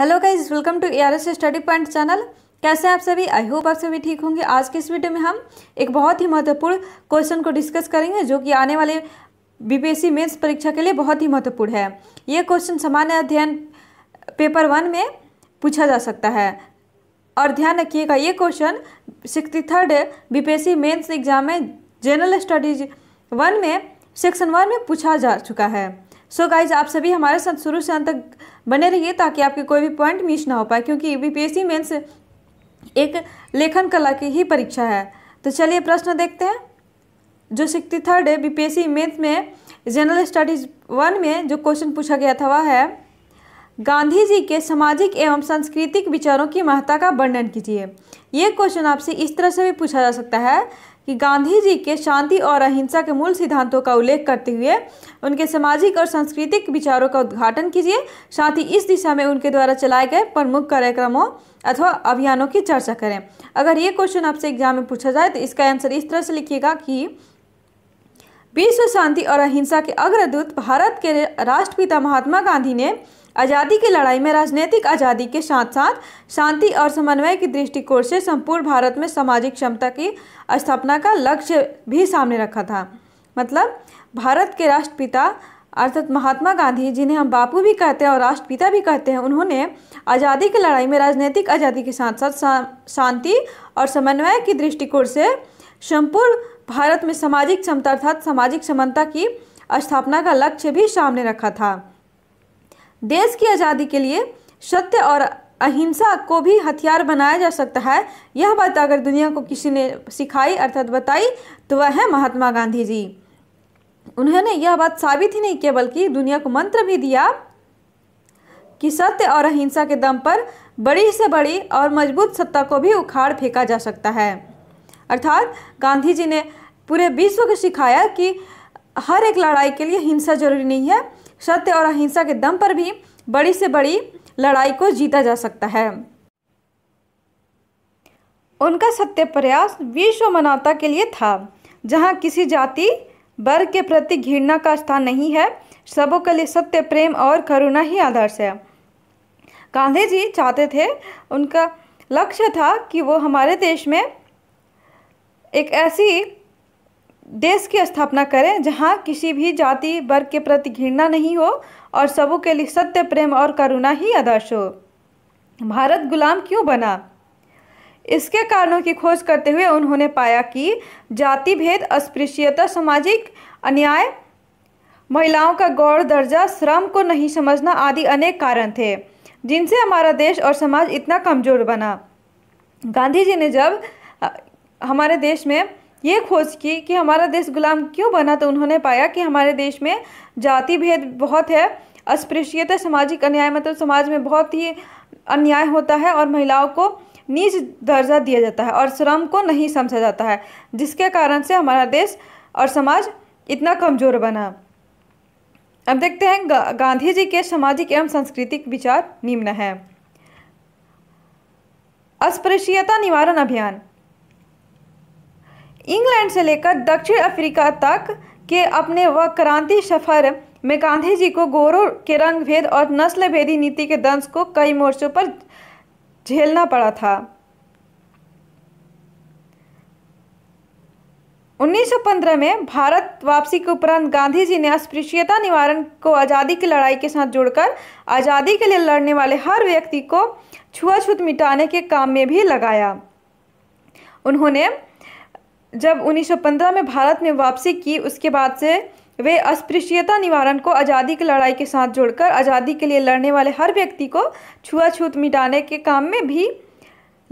hello guys welcome to A R S study point channel कैसे हैं आप सभी आई होप आप सभी ठीक होंगे आज के इस वीडियो में हम एक बहुत ही महत्वपूर्ण क्वेश्चन को डिस्कस करेंगे जो कि आने वाले बीपीएससी मेंस परीक्षा के लिए बहुत ही महत्वपूर्ण है ये क्वेश्चन सामान्य अध्ययन पेपर वन में पूछा जा सकता है और ध्यान रखिएगा ये question sixty third BPSC mains exam में जनरल स्टडीज वन में सेक्शन वन में पूछा जा चुका है सो so गाइज आप सभी हमारे साथ शुरू से अंत तक बने रहिए ताकि आपके कोई भी पॉइंट मिस ना हो पाए क्योंकि बीपीएससी मेंस एक लेखन कला की ही परीक्षा है तो चलिए प्रश्न देखते हैं जो सिक्सटी थर्ड है बीपीएससी मैथ में जनरल स्टडीज वन में जो क्वेश्चन पूछा गया था वह है गांधी जी के सामाजिक एवं सांस्कृतिक विचारों की महत्ता का वर्णन कीजिए ये क्वेश्चन आपसे इस तरह से भी पूछा जा सकता है कि गांधी जी के शांति और अहिंसा के मूल सिद्धांतों का उल्लेख करते हुए उनके सामाजिक और सांस्कृतिक विचारों का उद्घाटन कीजिए साथ ही इस दिशा में उनके द्वारा चलाए गए प्रमुख कार्यक्रमों अथवा अभियानों की चर्चा करें अगर ये क्वेश्चन आपसे एग्जाम में पूछा जाए तो इसका आंसर इस तरह से लिखिएगा कि विश्व शांति और अहिंसा के अग्रदूत भारत के राष्ट्रपिता महात्मा गांधी ने आज़ादी की लड़ाई में राजनीतिक आज़ादी के साथ साथ शांति और समन्वय की दृष्टिकोण से संपूर्ण भारत में सामाजिक क्षमता की स्थापना का लक्ष्य भी सामने रखा था मतलब भारत के राष्ट्रपिता अर्थात महात्मा गांधी जिन्हें हम बापू भी कहते हैं और राष्ट्रपिता भी कहते हैं उन्होंने आज़ादी की लड़ाई में राजनीतिक आज़ादी के साथ साथ शांति और समन्वय की दृष्टिकोण से संपूर्ण भारत में सामाजिक क्षमता अर्थात सामाजिक समानता की स्थापना का लक्ष्य भी सामने रखा था देश की आज़ादी के लिए सत्य और अहिंसा को भी हथियार बनाया जा सकता है यह बात अगर दुनिया को किसी ने सिखाई अर्थात बताई तो वह है महात्मा गांधी जी उन्होंने यह बात साबित ही नहीं किया बल्कि दुनिया को मंत्र भी दिया कि सत्य और अहिंसा के दम पर बड़ी से बड़ी और मजबूत सत्ता को भी उखाड़ फेंका जा सकता है अर्थात गांधी जी ने पूरे विश्व को सिखाया कि हर एक लड़ाई के लिए हिंसा जरूरी नहीं है सत्य और अहिंसा के दम पर भी बड़ी से बड़ी लड़ाई को जीता जा सकता है उनका सत्य प्रयास विश्व मानवता के लिए था जहाँ किसी जाति वर्ग के प्रति घृणा का स्थान नहीं है सबों के लिए सत्य प्रेम और करुणा ही आदर्श है गांधी जी चाहते थे उनका लक्ष्य था कि वो हमारे देश में एक ऐसी देश की स्थापना करें जहां किसी भी जाति वर्ग के प्रति घृणा नहीं हो और सबों के लिए सत्य प्रेम और करुणा ही आदर्श हो भारत गुलाम क्यों बना इसके कारणों की खोज करते हुए उन्होंने पाया कि जाति भेद अस्पृश्यता सामाजिक अन्याय महिलाओं का गौर दर्जा श्रम को नहीं समझना आदि अनेक कारण थे जिनसे हमारा देश और समाज इतना कमज़ोर बना गांधी जी ने जब हमारे देश में ये खोज की कि हमारा देश गुलाम क्यों बना तो उन्होंने पाया कि हमारे देश में जाति भेद बहुत है अस्पृश्यता सामाजिक अन्याय मतलब समाज में बहुत ही अन्याय होता है और महिलाओं को नीच दर्जा दिया जाता है और श्रम को नहीं समझा जाता है जिसके कारण से हमारा देश और समाज इतना कमज़ोर बना अब देखते हैं गा, गांधी जी के सामाजिक एवं सांस्कृतिक विचार निम्न है अस्पृश्यता निवारण अभियान इंग्लैंड से लेकर दक्षिण अफ्रीका तक के अपने व क्रांति सफर में गांधी जी को गोरों के रंग भेद और नस्ल भेदी नीति के दंश को कई मोर्चों पर झेलना पड़ा था 1915 में भारत वापसी के उपरांत गांधी जी ने अस्पृश्यता निवारण को आज़ादी की लड़ाई के साथ जोड़कर आज़ादी के लिए लड़ने वाले हर व्यक्ति को छुआछूत मिटाने के काम में भी लगाया उन्होंने जब 1915 में भारत में वापसी की उसके बाद से वे अस्पृश्यता निवारण को आज़ादी की लड़ाई के साथ जोड़कर आज़ादी के लिए लड़ने वाले हर व्यक्ति को छुआछूत मिटाने के काम में भी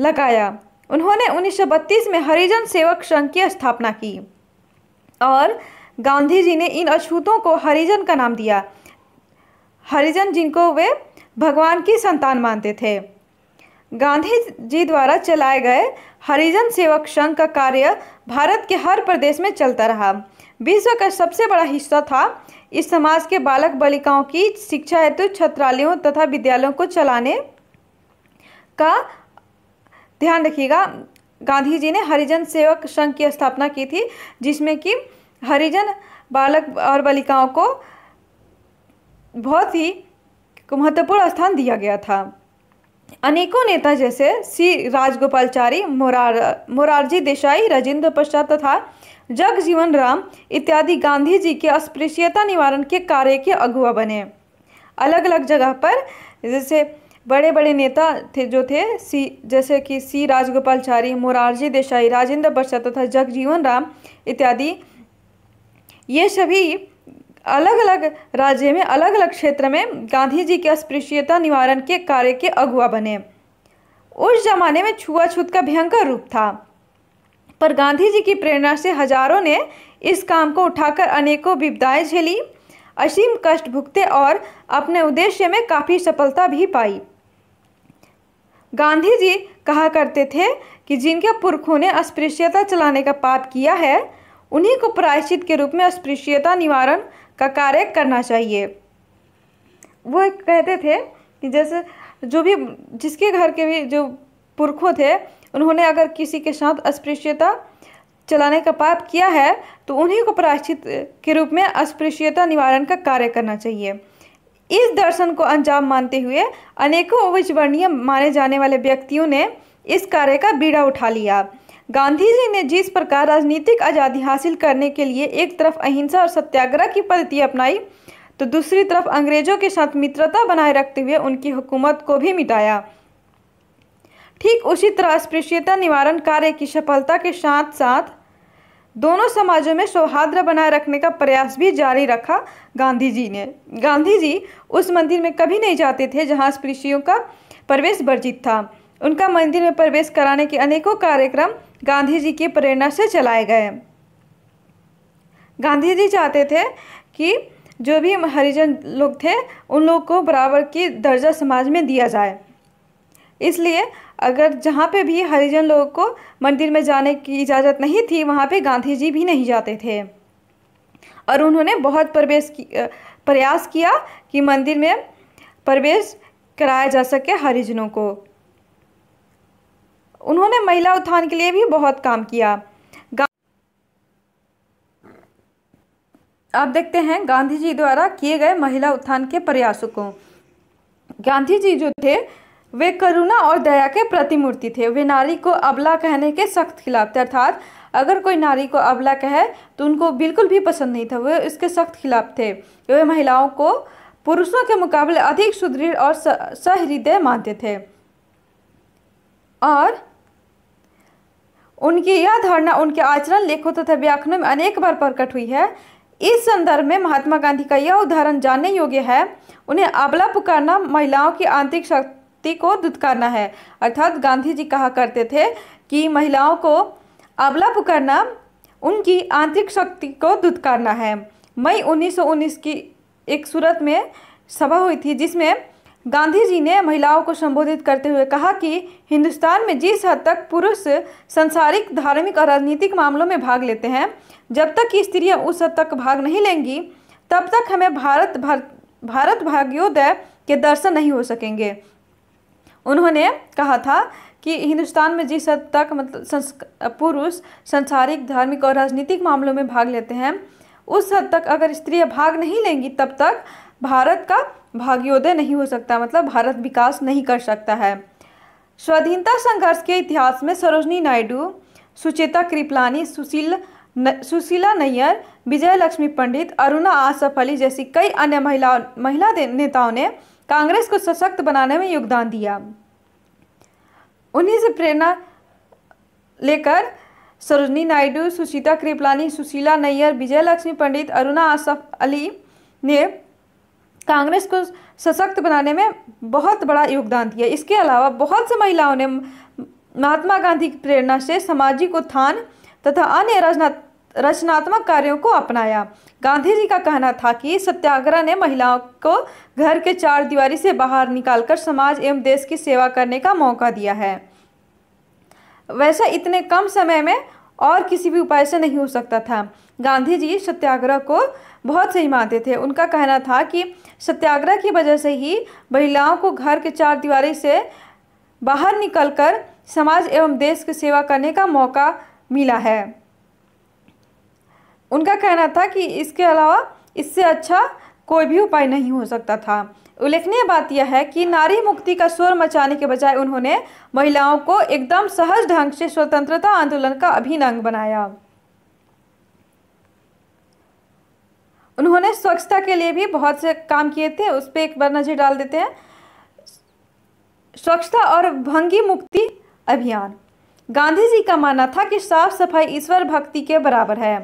लगाया उन्होंने उन्नीस में हरिजन सेवक संघ की स्थापना की और गांधी जी ने इन अछूतों को हरिजन का नाम दिया हरिजन जिनको वे भगवान की संतान मानते थे गांधी जी द्वारा चलाए गए हरिजन सेवक संघ का कार्य भारत के हर प्रदेश में चलता रहा विश्व का सबसे बड़ा हिस्सा था इस समाज के बालक बालिकाओं की शिक्षा हेतु छत्रालयों तथा विद्यालयों को चलाने का ध्यान रखिएगा गांधी जी ने हरिजन सेवक संघ की स्थापना की थी जिसमें कि हरिजन बालक और बालिकाओं को बहुत ही महत्वपूर्ण स्थान दिया गया था अनेकों नेता जैसे सी राजगोपालचारी मोरार मोरारजी देसाई राजेंद्र प्रसाद तथा जगजीवन राम इत्यादि गांधी जी के अस्पृश्यता निवारण के कार्य के अगुआ बने अलग अलग जगह पर जैसे बड़े बड़े नेता थे जो थे सी जैसे कि सी राजगोपालचारी मोरारजी देसाई राजेंद्र प्रसाद तथा जगजीवन राम इत्यादि ये सभी अलग अलग राज्य में अलग अलग क्षेत्र में गांधी जी के अस्पृश्यता निवारण के कार्य के अगुआ बने उस जमाने में छुआछूत का भयंकर रूप था पर गांधी जी की प्रेरणा से हजारों ने इस काम को उठाकर अनेकों विपदाएं झेली असीम कष्ट भुगते और अपने उद्देश्य में काफ़ी सफलता भी पाई गांधी जी कहा करते थे कि जिनके पुरखों ने अस्पृश्यता चलाने का पाप किया है उन्हीं को प्रायश्चित के रूप में अस्पृश्यता निवारण का कार्य करना चाहिए वो कहते थे कि जैसे जो भी जिसके घर के भी जो पुरखों थे उन्होंने अगर किसी के साथ अस्पृश्यता चलाने का पाप किया है तो उन्हीं को प्राश्चित के रूप में अस्पृश्यता निवारण का कार्य करना चाहिए इस दर्शन को अंजाम मानते हुए अनेकों अवचवर्णीय माने जाने वाले व्यक्तियों ने इस कार्य का बीड़ा उठा लिया गांधी जी ने जिस प्रकार राजनीतिक आज़ादी हासिल करने के लिए एक तरफ अहिंसा और सत्याग्रह की पद्धति अपनाई तो दूसरी तरफ अंग्रेजों के साथ मित्रता बनाए रखते हुए उनकी हुकूमत को भी मिटाया ठीक उसी तरह अस्पृश्यता निवारण कार्य की सफलता के साथ साथ दोनों समाजों में सौहार्द बनाए रखने का प्रयास भी जारी रखा गांधी जी ने गांधी जी उस मंदिर में कभी नहीं जाते थे जहां अस्पृश्यों का प्रवेश वर्जित था उनका मंदिर में प्रवेश कराने के अनेकों कार्यक्रम गांधी जी की प्रेरणा से चलाए गए गांधी जी चाहते थे कि जो भी हरिजन लोग थे उन लोग को बराबर की दर्जा समाज में दिया जाए इसलिए अगर जहाँ पे भी हरिजन लोगों को मंदिर में जाने की इजाज़त नहीं थी वहाँ पे गांधी जी भी नहीं जाते थे और उन्होंने बहुत प्रवेश प्रयास किया कि मंदिर में प्रवेश कराया जा सके हरिजनों को महिला उत्थान के लिए भी बहुत काम किया आप देखते हैं गांधी जी द्वारा किए गए महिला उत्थान के प्रयासों को गांधी जी जो थे वे करुणा और दया के प्रतिमूर्ति थे वे नारी को अबला कहने के सख्त खिलाफ थे अर्थात अगर कोई नारी को अबला कहे तो उनको बिल्कुल भी पसंद नहीं था वे इसके सख्त खिलाफ थे वे महिलाओं को पुरुषों के मुकाबले अधिक सुदृढ़ और सहृदय मानते थे और उनकी यह धारणा उनके आचरण लेखों तथा व्याख्यानों में अनेक बार प्रकट हुई है इस संदर्भ में महात्मा गांधी का यह उदाहरण जानने योग्य है उन्हें अबला पुकारना महिलाओं की आंतरिक शक्ति को दुदकारना है अर्थात गांधी जी कहा करते थे कि महिलाओं को अबला पुकारना उनकी आंतरिक शक्ति को दुदकारना है मई 1919 की एक सूरत में सभा हुई थी जिसमें गांधी जी ने महिलाओं को संबोधित करते हुए कहा कि हिंदुस्तान में जिस हद तक पुरुष संसारिक धार्मिक और राजनीतिक मामलों में भाग लेते हैं जब तक कि स्त्रियां उस हद तक भाग नहीं लेंगी तब तक हमें भारत भार, भारत भाग्योदय के दर्शन नहीं हो सकेंगे उन्होंने कहा था कि हिंदुस्तान में जिस हद तक मतलब पुरुष संसारिक धार्मिक और राजनीतिक मामलों में भाग लेते हैं उस हद तक अगर स्त्रियाँ भाग नहीं लेंगी तब तक भारत का भाग्योदय नहीं हो सकता मतलब भारत विकास नहीं कर सकता है स्वाधीनता संघर्ष के इतिहास में सरोजनी नायडू सुचेता कृपलानी सुशील न, सुशीला नैयर विजय लक्ष्मी पंडित अरुणा आसफ अली जैसी कई अन्य महिला महिला नेताओं ने कांग्रेस को सशक्त बनाने में योगदान दिया उन्हीं से प्रेरणा लेकर सरोजनी नायडू सुचिता कृपलानी सुशीला नैयर विजय लक्ष्मी पंडित अरुणा आसफ अली ने कांग्रेस को सशक्त बनाने में बहुत बड़ा योगदान दिया इसके अलावा बहुत से महिलाओं ने महात्मा गांधी की प्रेरणा से सामाजिक उत्थान तथा अन्य रचनात्मक कार्यों को अपनाया गांधी जी का कहना था कि सत्याग्रह ने महिलाओं को घर के चार दीवारी से बाहर निकालकर समाज एवं देश की सेवा करने का मौका दिया है वैसे इतने कम समय में और किसी भी उपाय से नहीं हो सकता था गांधी जी सत्याग्रह को बहुत सही मानते थे उनका कहना था कि सत्याग्रह की वजह से ही महिलाओं को घर के चार दीवारी से बाहर निकलकर समाज एवं देश की सेवा करने का मौका मिला है उनका कहना था कि इसके अलावा इससे अच्छा कोई भी उपाय नहीं हो सकता था उल्लेखनीय बात यह है कि नारी मुक्ति का शोर मचाने के बजाय उन्होंने महिलाओं को एकदम सहज ढंग से स्वतंत्रता आंदोलन का अभिन्न अंग बनाया उन्होंने स्वच्छता के लिए भी बहुत से काम किए थे उस पर एक बार नज़र डाल देते हैं स्वच्छता और भंगी मुक्ति अभियान गांधी जी का मानना था कि साफ सफाई ईश्वर भक्ति के बराबर है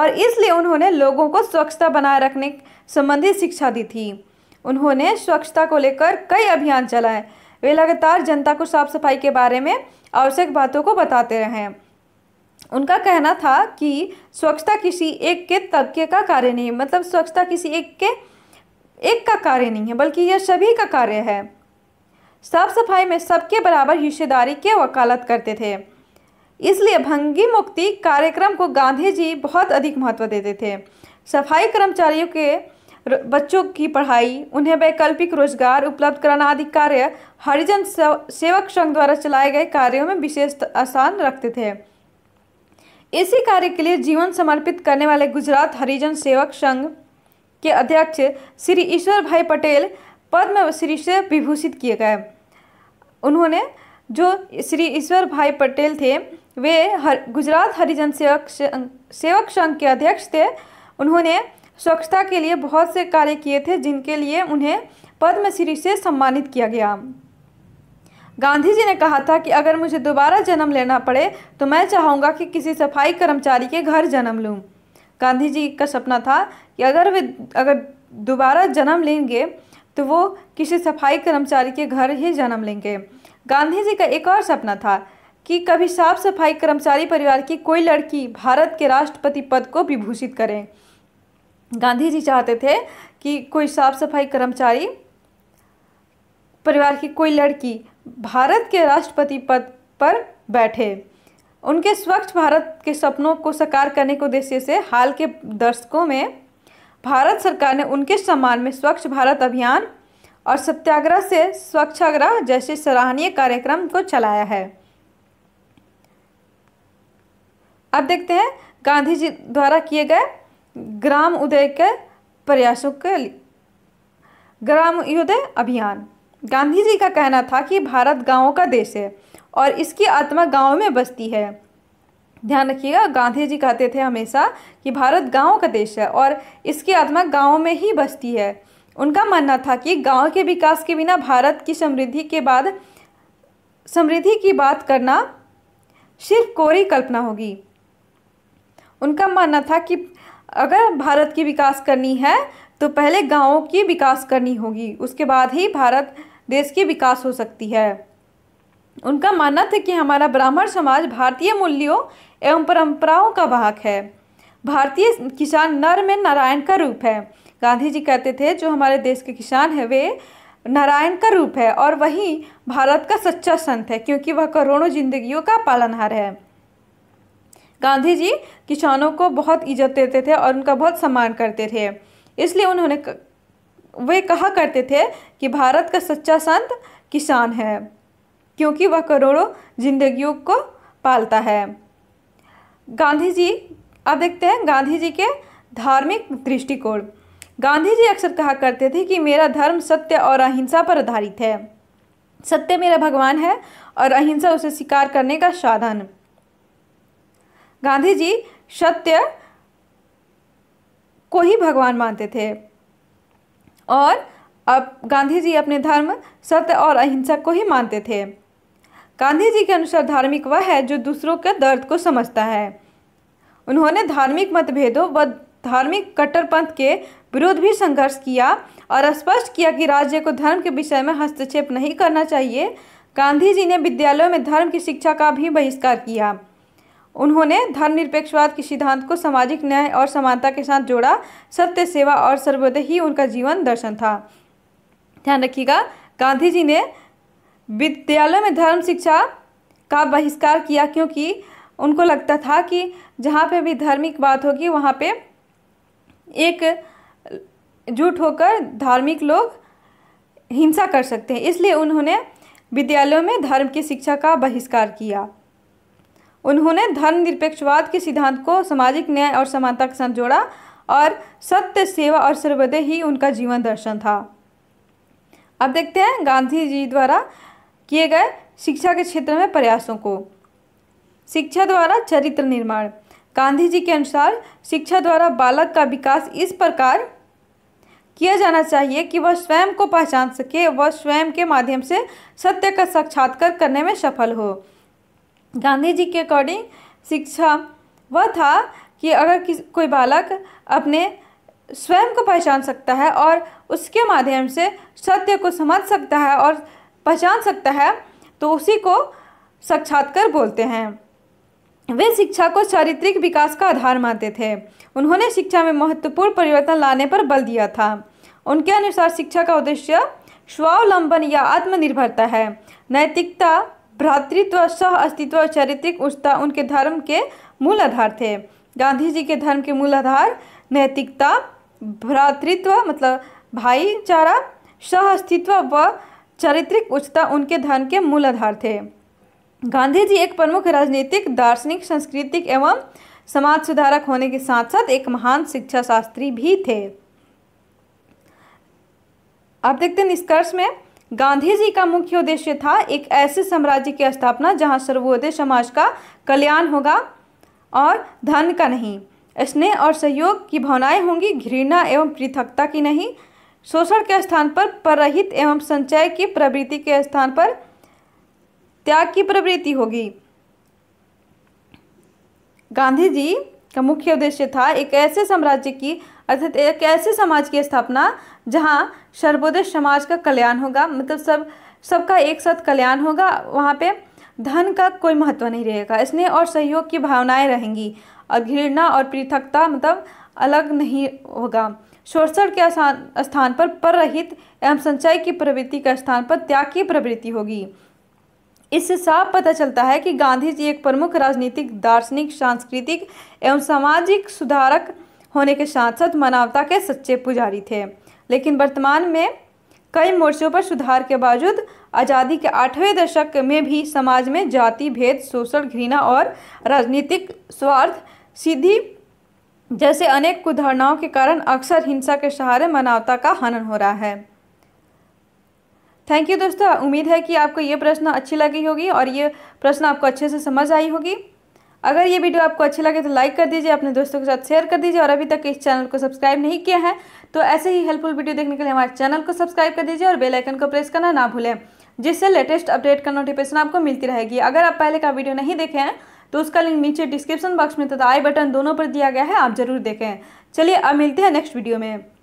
और इसलिए उन्होंने लोगों को स्वच्छता बनाए रखने संबंधी शिक्षा दी थी उन्होंने स्वच्छता को लेकर कई अभियान चलाए वे लगातार जनता को साफ सफाई के बारे में आवश्यक बातों को बताते रहे उनका कहना था कि स्वच्छता किसी एक के तबके का कार्य नहीं है मतलब स्वच्छता किसी एक के एक का कार्य नहीं है बल्कि यह सभी का कार्य है साफ सफाई में सबके बराबर हिस्सेदारी के वकालत करते थे इसलिए भंगी मुक्ति कार्यक्रम को गांधी जी बहुत अधिक महत्व देते थे सफाई कर्मचारियों के बच्चों की पढ़ाई उन्हें वैकल्पिक रोजगार उपलब्ध कराना आदि कार्य हरिजन सेवक संघ द्वारा चलाए गए कार्यों में विशेष आसान रखते थे इसी कार्य के लिए जीवन समर्पित करने वाले गुजरात हरिजन सेवक संघ के अध्यक्ष श्री ईश्वर भाई पटेल पद्म श्री से विभूषित किए गए उन्होंने जो श्री ईश्वर भाई पटेल थे वे हर गुजरात हरिजन सेवक सेवक संघ के अध्यक्ष थे उन्होंने स्वच्छता के लिए बहुत से कार्य किए थे जिनके लिए उन्हें पद्मश्री से सम्मानित किया गया गांधी जी ने कहा था कि अगर मुझे दोबारा जन्म लेना पड़े तो मैं चाहूँगा कि किसी सफाई कर्मचारी के घर जन्म लूँ गांधी जी का सपना था कि अगर वे अगर दोबारा जन्म लेंगे तो वो किसी सफाई कर्मचारी के घर ही जन्म लेंगे गांधी जी का एक और सपना था कि कभी साफ सफाई कर्मचारी परिवार की कोई लड़की भारत के राष्ट्रपति पद को विभूषित करें गांधी जी चाहते थे कि कोई साफ सफाई कर्मचारी परिवार की कोई लड़की भारत के राष्ट्रपति पद पर बैठे उनके स्वच्छ भारत के सपनों को साकार करने के उद्देश्य से हाल के दशकों में भारत सरकार ने उनके सम्मान में स्वच्छ भारत अभियान और सत्याग्रह से स्वच्छाग्रह जैसे सराहनीय कार्यक्रम को चलाया है अब देखते हैं गांधी जी द्वारा किए गए ग्राम उदय के प्रयासों के ग्राम उदय अभियान गांधी जी का कहना था कि भारत गांवों का देश है और इसकी आत्मा गाँव में बसती है ध्यान रखिएगा गांधी जी कहते थे हमेशा कि भारत गाँव का देश है और इसकी आत्मा गाँव में ही बसती है उनका मानना था कि गांव के विकास के बिना भारत की समृद्धि के बाद समृद्धि की बात करना सिर्फ कोरी कल्पना होगी उनका मानना था कि अगर भारत की विकास करनी है तो पहले गाँवों की विकास करनी होगी उसके बाद ही भारत देश की विकास हो सकती है उनका मानना था कि हमारा ब्राह्मण समाज भारतीय मूल्यों एवं परंपराओं का वाहक है भारतीय किसान नर में नारायण का रूप है गांधी जी कहते थे जो हमारे देश के किसान हैं वे नारायण का रूप है और वही भारत का सच्चा संत है क्योंकि वह करोड़ों जिंदगियों का पालनहार है गांधी जी किसानों को बहुत इज्जत देते थे और उनका बहुत सम्मान करते थे इसलिए उन्होंने वे कहा करते थे कि भारत का सच्चा संत किसान है क्योंकि वह करोड़ों जिंदगियों को पालता है गांधी जी अब देखते हैं गांधी जी के धार्मिक दृष्टिकोण गांधी जी अक्सर कहा करते थे कि मेरा धर्म सत्य और अहिंसा पर आधारित है सत्य मेरा भगवान है और अहिंसा उसे स्वीकार करने का साधन गांधी जी सत्य को ही भगवान मानते थे और अब गांधी जी अपने धर्म सत्य और अहिंसा को ही मानते थे गांधी जी के अनुसार धार्मिक वह है जो दूसरों के दर्द को समझता है उन्होंने धार्मिक मतभेदों व धार्मिक कट्टरपंथ के विरोध भी संघर्ष किया और स्पष्ट किया कि राज्य को धर्म के विषय में हस्तक्षेप नहीं करना चाहिए गांधी जी ने विद्यालयों में धर्म की शिक्षा का भी बहिष्कार किया उन्होंने धर्मनिरपेक्षवाद के सिद्धांत को सामाजिक न्याय और समानता के साथ जोड़ा सत्य सेवा और सर्वोदय ही उनका जीवन दर्शन था ध्यान रखिएगा गांधी जी ने विद्यालयों में धर्म शिक्षा का बहिष्कार किया क्योंकि उनको लगता था कि जहाँ पे भी धार्मिक बात होगी वहाँ पे एक जुट होकर धार्मिक लोग हिंसा कर सकते हैं इसलिए उन्होंने विद्यालयों में धर्म की शिक्षा का बहिष्कार किया उन्होंने धर्म निरपेक्षवाद के सिद्धांत को सामाजिक न्याय और समानता के साथ जोड़ा और सत्य सेवा और सर्वोदय ही उनका जीवन दर्शन था अब देखते हैं गांधी जी द्वारा किए गए शिक्षा के क्षेत्र में प्रयासों को शिक्षा द्वारा चरित्र निर्माण गांधी जी के अनुसार शिक्षा द्वारा बालक का विकास इस प्रकार किया जाना चाहिए कि वह स्वयं को पहचान सके वह स्वयं के माध्यम से सत्य का साक्षात्कार करने में सफल हो गांधी जी के अकॉर्डिंग शिक्षा वह था कि अगर किस कोई बालक अपने स्वयं को पहचान सकता है और उसके माध्यम से सत्य को समझ सकता है और पहचान सकता है तो उसी को साक्षात्कार बोलते हैं वे शिक्षा को चारित्रिक विकास का आधार मानते थे उन्होंने शिक्षा में महत्वपूर्ण परिवर्तन लाने पर बल दिया था उनके अनुसार शिक्षा का उद्देश्य स्वावलंबन या आत्मनिर्भरता है नैतिकता भ्रातृत्व सह अस्तित्व और चारित्रिक उच्चता उनके धर्म के मूल आधार थे गांधी जी के धर्म के मूल आधार नैतिकता भ्रातृत्व मतलब भाईचारा सह अस्तित्व व चारित्रिक उच्चता उनके धर्म के मूल आधार थे गांधी जी एक प्रमुख राजनीतिक दार्शनिक सांस्कृतिक एवं समाज सुधारक होने के साथ साथ एक महान शिक्षा शास्त्री भी थे आप देखते हैं निष्कर्ष में गांधी जी का मुख्य उद्देश्य था एक ऐसे साम्राज्य की स्थापना जहां सर्वोदय समाज का कल्याण होगा और धन का नहीं स्नेह और सहयोग की भावनाएं होंगी घृणा एवं पृथकता की नहीं शोषण के स्थान पर परहित एवं संचय की प्रवृत्ति के स्थान पर त्याग की प्रवृत्ति होगी गांधी जी का मुख्य उद्देश्य था एक ऐसे साम्राज्य की अर्थात एक ऐसे समाज की स्थापना जहाँ सर्वोदय समाज का कल्याण होगा मतलब सब सबका एक साथ कल्याण होगा वहाँ पे धन का कोई महत्व नहीं रहेगा स्नेह और सहयोग की भावनाएं रहेंगी और घृणा और पृथकता मतलब अलग नहीं होगा शोषण के स्थान पर पर रहित एवं संचय की प्रवृत्ति के स्थान पर त्याग की प्रवृत्ति होगी इससे साफ पता चलता है कि गांधी जी एक प्रमुख राजनीतिक दार्शनिक सांस्कृतिक एवं सामाजिक सुधारक होने के साथ साथ मानवता के सच्चे पुजारी थे लेकिन वर्तमान में कई मोर्चों पर सुधार के बावजूद आज़ादी के आठवें दशक में भी समाज में जाति भेद शोषण घृणा और राजनीतिक स्वार्थ सीधी जैसे अनेक कुधारणाओं के कारण अक्सर हिंसा के सहारे मानवता का हनन हो रहा है थैंक यू दोस्तों उम्मीद है कि आपको ये प्रश्न अच्छी लगी होगी और ये प्रश्न आपको अच्छे से समझ आई होगी अगर ये वीडियो आपको अच्छी लगे तो लाइक कर दीजिए अपने दोस्तों के साथ शेयर कर दीजिए और अभी तक इस चैनल को सब्सक्राइब नहीं किया है तो ऐसे ही हेल्पफुल वीडियो देखने के लिए हमारे चैनल को सब्सक्राइब कर दीजिए और बेलाइकन को प्रेस करना ना भूलें जिससे लेटेस्ट अपडेट का नोटिफिकेशन आपको मिलती रहेगी अगर आप पहले का वीडियो नहीं देखे हैं तो उसका लिंक नीचे डिस्क्रिप्शन बॉक्स में तथा आई बटन दोनों पर दिया गया है आप जरूर देखें चलिए अब मिलते हैं नेक्स्ट वीडियो में